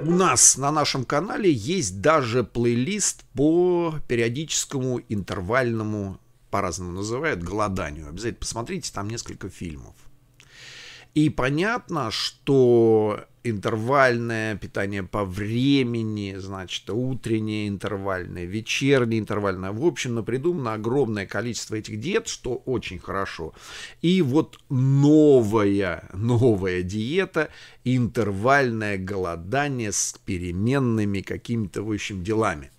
У нас на нашем канале есть даже плейлист по периодическому интервальному, по-разному называют, голоданию. Обязательно посмотрите, там несколько фильмов. И понятно, что интервальное, питание по времени, значит, утреннее интервальное, вечернее интервальное. В общем, придумано огромное количество этих диет, что очень хорошо. И вот новая, новая диета, интервальное голодание с переменными какими-то, в общем, делами.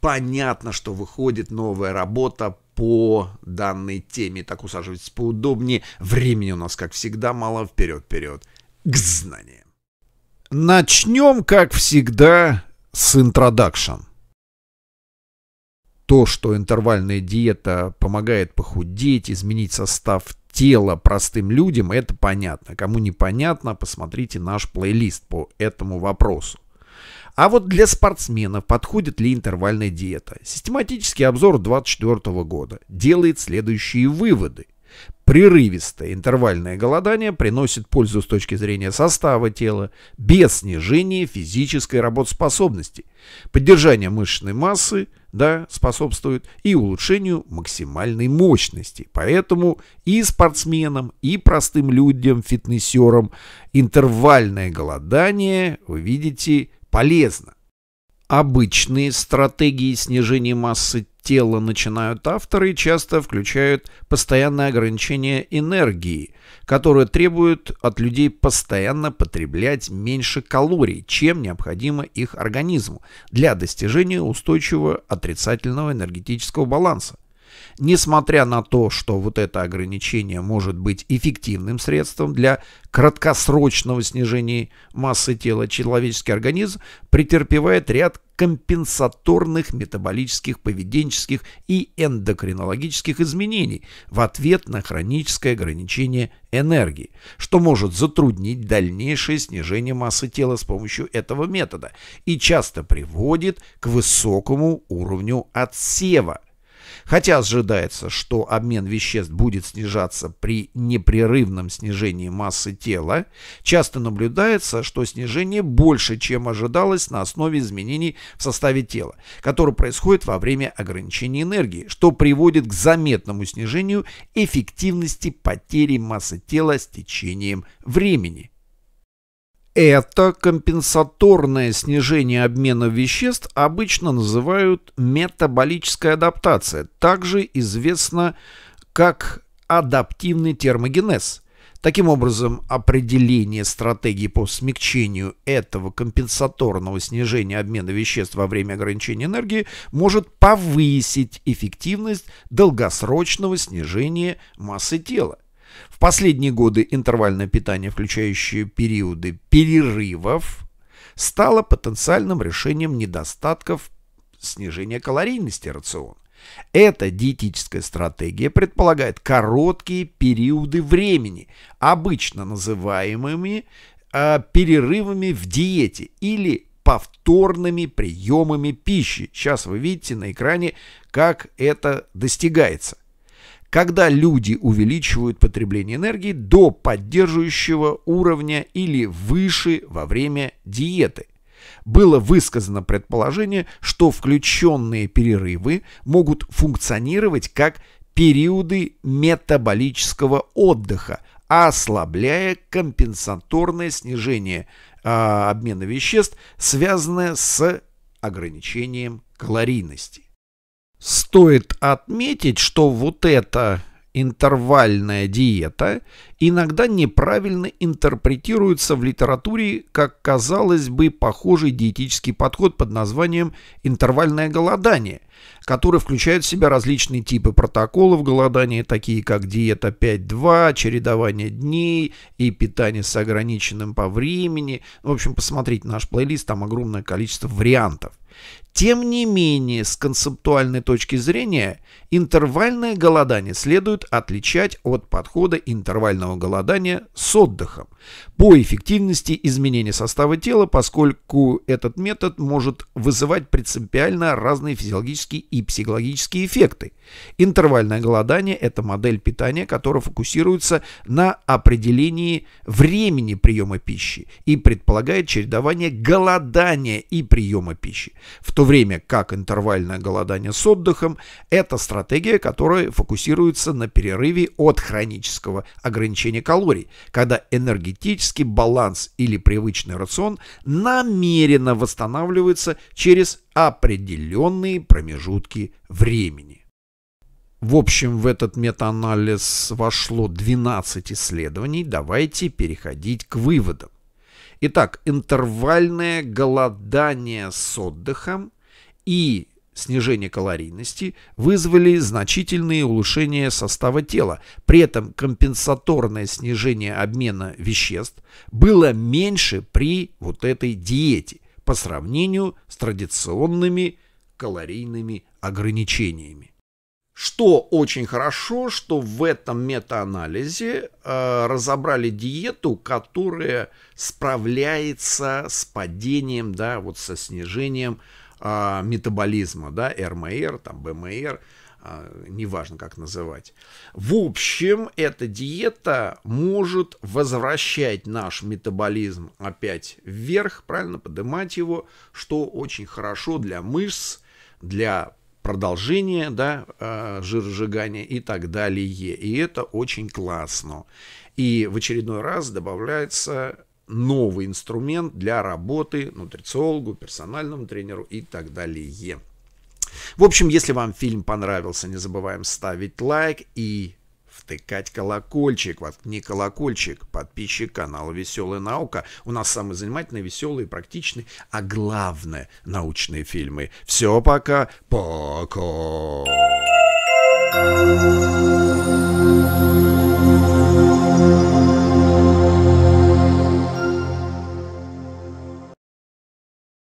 Понятно, что выходит новая работа по данной теме. Так усаживайтесь поудобнее. Времени у нас, как всегда, мало. Вперед, вперед к знанию. Начнем, как всегда, с интродакшн. То, что интервальная диета помогает похудеть, изменить состав тела простым людям, это понятно. Кому непонятно, посмотрите наш плейлист по этому вопросу. А вот для спортсменов подходит ли интервальная диета? Систематический обзор 2024 года делает следующие выводы. Прерывистое интервальное голодание приносит пользу с точки зрения состава тела без снижения физической работоспособности. Поддержание мышечной массы да, способствует и улучшению максимальной мощности. Поэтому и спортсменам, и простым людям, фитнесерам интервальное голодание, вы видите, полезно. Обычные стратегии снижения массы тела начинают авторы, часто включают постоянное ограничение энергии, которое требует от людей постоянно потреблять меньше калорий, чем необходимо их организму для достижения устойчивого отрицательного энергетического баланса. Несмотря на то, что вот это ограничение может быть эффективным средством для краткосрочного снижения массы тела, человеческий организм претерпевает ряд компенсаторных метаболических, поведенческих и эндокринологических изменений в ответ на хроническое ограничение энергии, что может затруднить дальнейшее снижение массы тела с помощью этого метода и часто приводит к высокому уровню отсева – Хотя ожидается, что обмен веществ будет снижаться при непрерывном снижении массы тела, часто наблюдается, что снижение больше, чем ожидалось на основе изменений в составе тела, которое происходит во время ограничения энергии, что приводит к заметному снижению эффективности потери массы тела с течением времени. Это компенсаторное снижение обмена веществ обычно называют метаболическая адаптация, также известно как адаптивный термогенез. Таким образом, определение стратегии по смягчению этого компенсаторного снижения обмена веществ во время ограничения энергии может повысить эффективность долгосрочного снижения массы тела последние годы интервальное питание, включающее периоды перерывов, стало потенциальным решением недостатков снижения калорийности рациона. Эта диетическая стратегия предполагает короткие периоды времени, обычно называемыми э, перерывами в диете или повторными приемами пищи. Сейчас вы видите на экране, как это достигается когда люди увеличивают потребление энергии до поддерживающего уровня или выше во время диеты. Было высказано предположение, что включенные перерывы могут функционировать как периоды метаболического отдыха, ослабляя компенсаторное снижение э, обмена веществ, связанное с ограничением калорийности. Стоит отметить, что вот эта интервальная диета иногда неправильно интерпретируется в литературе как, казалось бы, похожий диетический подход под названием интервальное голодание, который включает в себя различные типы протоколов голодания, такие как диета 5-2, чередование дней и питание с ограниченным по времени. В общем, посмотрите наш плейлист, там огромное количество вариантов. Тем не менее, с концептуальной точки зрения, интервальное голодание следует отличать от подхода интервального голодания с отдыхом, по эффективности изменения состава тела, поскольку этот метод может вызывать принципиально разные физиологические и психологические эффекты. Интервальное голодание – это модель питания, которая фокусируется на определении времени приема пищи и предполагает чередование голодания и приема пищи, в то время как интервальное голодание с отдыхом – это стратегия, которая фокусируется на перерыве от хронического ограничения калорий, когда энергетически Химический баланс или привычный рацион намеренно восстанавливается через определенные промежутки времени. В общем, в этот метаанализ вошло 12 исследований. Давайте переходить к выводам. Итак, интервальное голодание с отдыхом и снижение калорийности вызвали значительные улучшения состава тела. При этом компенсаторное снижение обмена веществ было меньше при вот этой диете по сравнению с традиционными калорийными ограничениями. Что очень хорошо, что в этом метаанализе э, разобрали диету, которая справляется с падением, да, вот со снижением э, а, метаболизма, да, РМР, там, БМР, а, неважно, как называть. В общем, эта диета может возвращать наш метаболизм опять вверх, правильно, поднимать его, что очень хорошо для мышц, для продолжения, да, а, жиросжигания и так далее. И это очень классно. И в очередной раз добавляется новый инструмент для работы нутрициологу, персональному тренеру и так далее. В общем, если вам фильм понравился, не забываем ставить лайк и втыкать колокольчик. Вот не колокольчик, подписчик канала «Веселая наука». У нас самые занимательные, веселые, практичные, а главное – научные фильмы. Все, пока. Пока. Thank you.